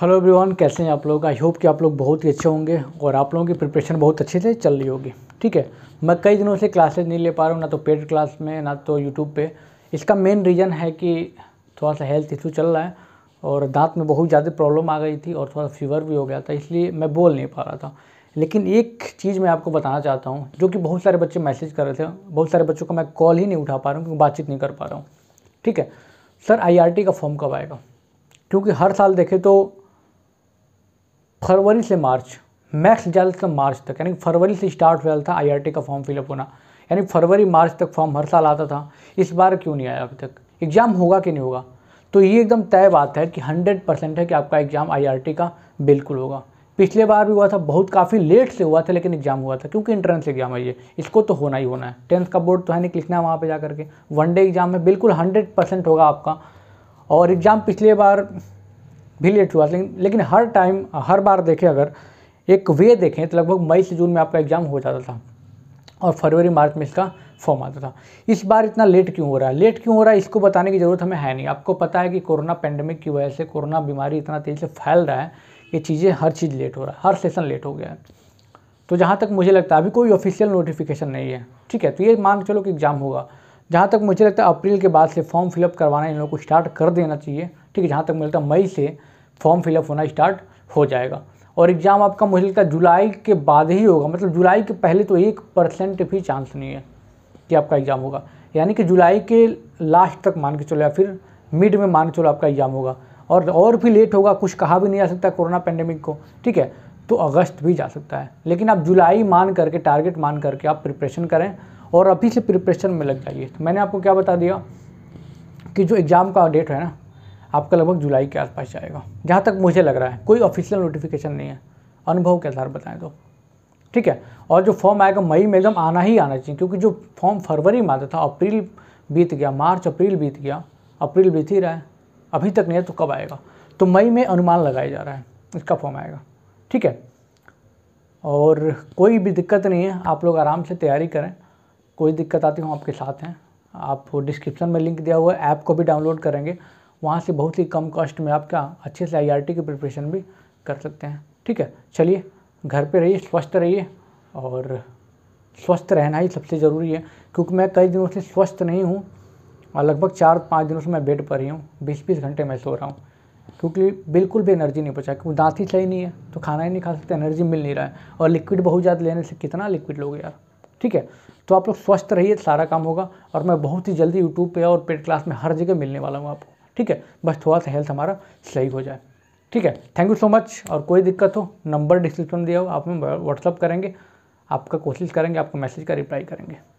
hello everyone कैसे हैं आप लोग आई होप कि आप लोग बहुत ही अच्छे होंगे और आप लोगों की प्रिपरेशन बहुत अच्छे से चल रही होगी ठीक है मैं कई दिनों से क्लासेज नहीं ले पा रहा हूँ ना तो पेड क्लास में ना तो यूट्यूब पे इसका मेन रीज़न है कि थोड़ा सा हेल्थ इशू चल रहा है और दांत में बहुत ज़्यादा प्रॉब्लम आ गई थी और थोड़ा फीवर भी हो गया था इसलिए मैं बोल नहीं पा रहा था लेकिन एक चीज़ मैं आपको बताना चाहता हूँ जो कि बहुत सारे बच्चे मैसेज कर रहे थे बहुत सारे बच्चों का मैं कॉल ही नहीं उठा पा रहा हूँ क्योंकि बातचीत नहीं कर पा रहा हूँ ठीक है सर आई का फॉर्म कब आएगा क्योंकि हर साल देखें तो फरवरी से मार्च मैक्स से मार्च तक यानी फरवरी से स्टार्ट हो जाता था आईआरटी का फॉर्म फिलअप होना यानी फरवरी मार्च तक फॉर्म हर साल आता था इस बार क्यों नहीं आया अभी तक एग्ज़ाम होगा कि नहीं होगा तो ये एकदम तय बात है कि हंड्रेड परसेंट है कि आपका एग्ज़ाम आईआरटी का बिल्कुल होगा पिछले बार भी हुआ था बहुत काफ़ी लेट से हुआ था लेकिन एग्जाम हुआ था क्योंकि इंट्रेंस एग्जाम है ये इसको तो होना ही होना है टेंथ का बोर्ड तो है नहीं लिखना है वहाँ पर जा करके वनडे एग्जाम में बिल्कुल हंड्रेड परसेंट होगा आपका और एग्ज़ाम पिछले बार भी लेट हुआ लेकिन लेकिन हर टाइम हर बार देखें अगर एक वे देखें तो लगभग मई से जून में आपका एग्ज़ाम हो जाता था और फरवरी मार्च में इसका फॉर्म आता था इस बार इतना लेट क्यों हो रहा है लेट क्यों हो रहा है इसको बताने की ज़रूरत हमें है नहीं आपको पता है कि कोरोना पेंडेमिक की वजह से कोरोना बीमारी इतना तेज़ी से फैल रहा है ये चीज़ें हर चीज़ लेट हो रहा है हर सेशन लेट हो गया है तो जहाँ तक मुझे लगता है अभी कोई ऑफिशियल नोटिफिकेशन नहीं है ठीक है तो ये मान चलो कि एग्ज़ाम होगा जहाँ तक मुझे लगता है अप्रैल के बाद से फॉर्म फिलअप करवाना इन लोगों को स्टार्ट कर देना चाहिए ठीक है जहाँ तक मिलता है मई से फॉर्म फिलअप होना स्टार्ट हो जाएगा और एग्ज़ाम आपका मुझे लगता है जुलाई के बाद ही होगा मतलब जुलाई के पहले तो एक परसेंट भी चांस नहीं है कि आपका एग्ज़ाम होगा यानी कि जुलाई के लास्ट तक मान के चलो या फिर मिड में मान के चलो आपका एग्ज़ाम होगा और और भी लेट होगा कुछ कहा भी नहीं जा सकता कोरोना पेंडेमिक को ठीक है तो अगस्त भी जा सकता है लेकिन आप जुलाई मान करके टारगेट मान करके आप प्रिपरेशन करें और अभी से प्रिपरेशन में लग जाइए तो मैंने आपको क्या बता दिया कि जो एग्ज़ाम का डेट है ना आपका लगभग जुलाई के आसपास जाएगा जहाँ तक मुझे लग रहा है कोई ऑफिशियल नोटिफिकेशन नहीं है अनुभव के आधार बताएं तो ठीक है और जो फॉर्म आएगा मई में एकदम आना ही आना चाहिए क्योंकि जो फॉर्म फरवरी में आता था अप्रैल बीत गया मार्च अप्रैल बीत गया अप्रैल बीत ही रहा है अभी तक नहीं है तो कब आएगा तो मई में अनुमान लगाया जा रहा है इसका फॉर्म आएगा ठीक है और कोई भी दिक्कत नहीं है आप लोग आराम से तैयारी करें कोई दिक्कत आती हो आपके साथ हैं आप डिस्क्रिप्शन में लिंक दिया हुआ है ऐप को भी डाउनलोड करेंगे वहाँ से बहुत ही कम कॉस्ट में आपका अच्छे से आई की प्रिपरेशन भी कर सकते हैं ठीक है चलिए घर पे रहिए स्वस्थ रहिए और स्वस्थ रहना ही सबसे ज़रूरी है क्योंकि मैं कई दिनों से स्वस्थ नहीं हूँ और लगभग चार पाँच दिनों से मैं बेड पर ही हूँ बीस बीस घंटे मैं सो रहा हूँ क्योंकि बिल्कुल भी एनर्जी नहीं बचा क्योंकि दांत ही सही नहीं है तो खाना ही नहीं खा सकते एनर्जी मिल नहीं रहा है और लिक्विड बहुत ज़्यादा लेने से कितना लिक्विड लोगे यार ठीक है तो आप लोग स्वस्थ रहिए सारा काम होगा और मैं बहुत ही जल्दी यूट्यूब पे और पेड क्लास में हर जगह मिलने वाला हूँ आपको ठीक है बस थोड़ा सा हेल्थ हमारा सही हो जाए ठीक है थैंक यू सो मच और कोई दिक्कत हो नंबर डिस्क्रिप्शन दिया हो आप में व्हाट्सअप करेंगे आपका कोशिश करेंगे आपको मैसेज का रिप्लाई करेंगे